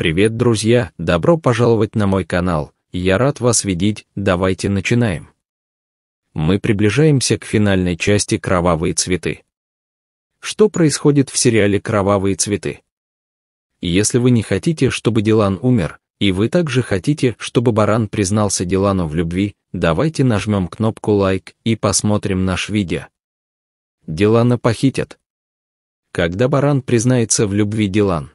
Привет, друзья! Добро пожаловать на мой канал. Я рад вас видеть, давайте начинаем. Мы приближаемся к финальной части «Кровавые цветы». Что происходит в сериале «Кровавые цветы»? Если вы не хотите, чтобы Дилан умер, и вы также хотите, чтобы Баран признался Дилану в любви, давайте нажмем кнопку «Лайк» и посмотрим наш видео. Дилана похитят. Когда Баран признается в любви Дилан?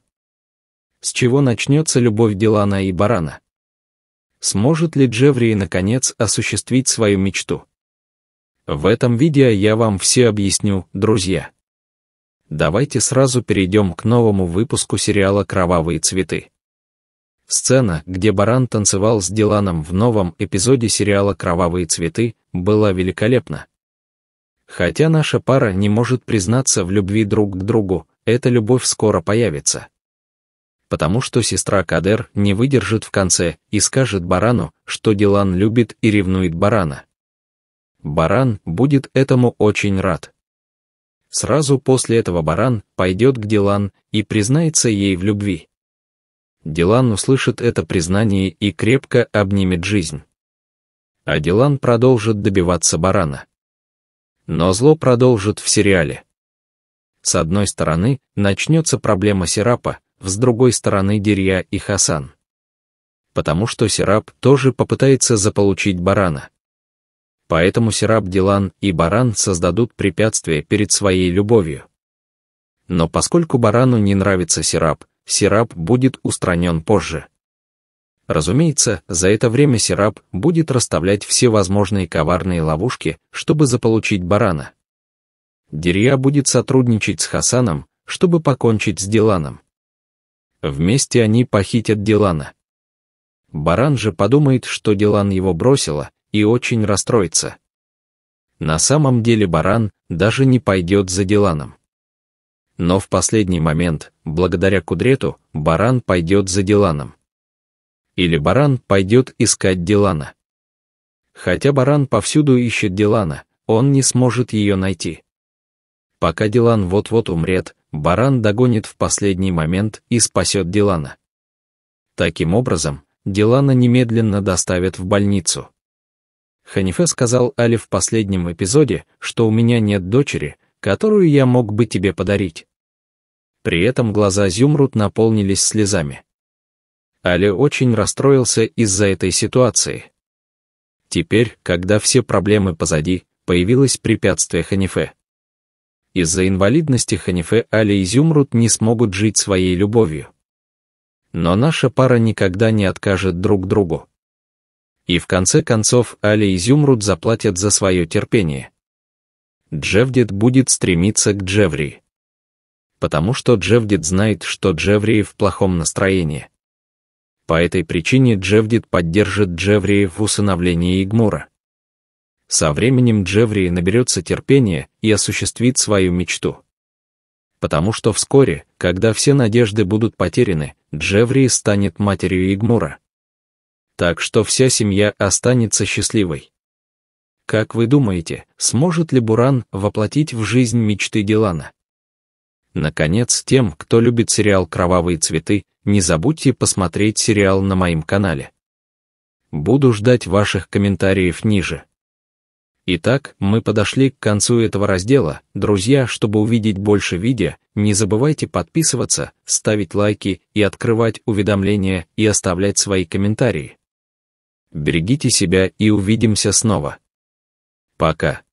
с чего начнется любовь Дилана и Барана. Сможет ли Джеври, наконец, осуществить свою мечту? В этом видео я вам все объясню, друзья. Давайте сразу перейдем к новому выпуску сериала «Кровавые цветы». Сцена, где Баран танцевал с Диланом в новом эпизоде сериала «Кровавые цветы», была великолепна. Хотя наша пара не может признаться в любви друг к другу, эта любовь скоро появится потому что сестра Кадер не выдержит в конце и скажет барану, что Дилан любит и ревнует барана. Баран будет этому очень рад. Сразу после этого баран пойдет к Дилан и признается ей в любви. Дилан услышит это признание и крепко обнимет жизнь. А Дилан продолжит добиваться барана. Но зло продолжит в сериале. С одной стороны, начнется проблема Сирапа, с другой стороны Дерья и Хасан. Потому что Сираб тоже попытается заполучить барана. Поэтому Сираб, Дилан и баран создадут препятствие перед своей любовью. Но поскольку барану не нравится Сираб, Сираб будет устранен позже. Разумеется, за это время Сираб будет расставлять все возможные коварные ловушки, чтобы заполучить барана. Дерья будет сотрудничать с Хасаном, чтобы покончить с Диланом. Вместе они похитят Дилана. Баран же подумает, что Дилан его бросила, и очень расстроится. На самом деле Баран даже не пойдет за Диланом. Но в последний момент, благодаря Кудрету, Баран пойдет за Диланом. Или Баран пойдет искать Дилана. Хотя Баран повсюду ищет Дилана, он не сможет ее найти. Пока Дилан вот-вот умрет, Баран догонит в последний момент и спасет Дилана. Таким образом, Дилана немедленно доставят в больницу. Ханифе сказал Али в последнем эпизоде, что у меня нет дочери, которую я мог бы тебе подарить. При этом глаза Зюмрут наполнились слезами. Али очень расстроился из-за этой ситуации. Теперь, когда все проблемы позади, появилось препятствие Ханифе. Из-за инвалидности Ханифе Али и Зюмрут не смогут жить своей любовью. Но наша пара никогда не откажет друг другу. И в конце концов Али и Зюмрут заплатят за свое терпение. Джевдит будет стремиться к Джеври. Потому что Джевдит знает, что Джеври в плохом настроении. По этой причине Джевдит поддержит Джеври в усыновлении Игмура. Со временем Джеври наберется терпения и осуществит свою мечту. Потому что вскоре, когда все надежды будут потеряны, Джеври станет матерью Игмура. Так что вся семья останется счастливой. Как вы думаете, сможет ли Буран воплотить в жизнь мечты Дилана? Наконец, тем, кто любит сериал «Кровавые цветы», не забудьте посмотреть сериал на моем канале. Буду ждать ваших комментариев ниже. Итак, мы подошли к концу этого раздела. Друзья, чтобы увидеть больше видео, не забывайте подписываться, ставить лайки и открывать уведомления и оставлять свои комментарии. Берегите себя и увидимся снова. Пока.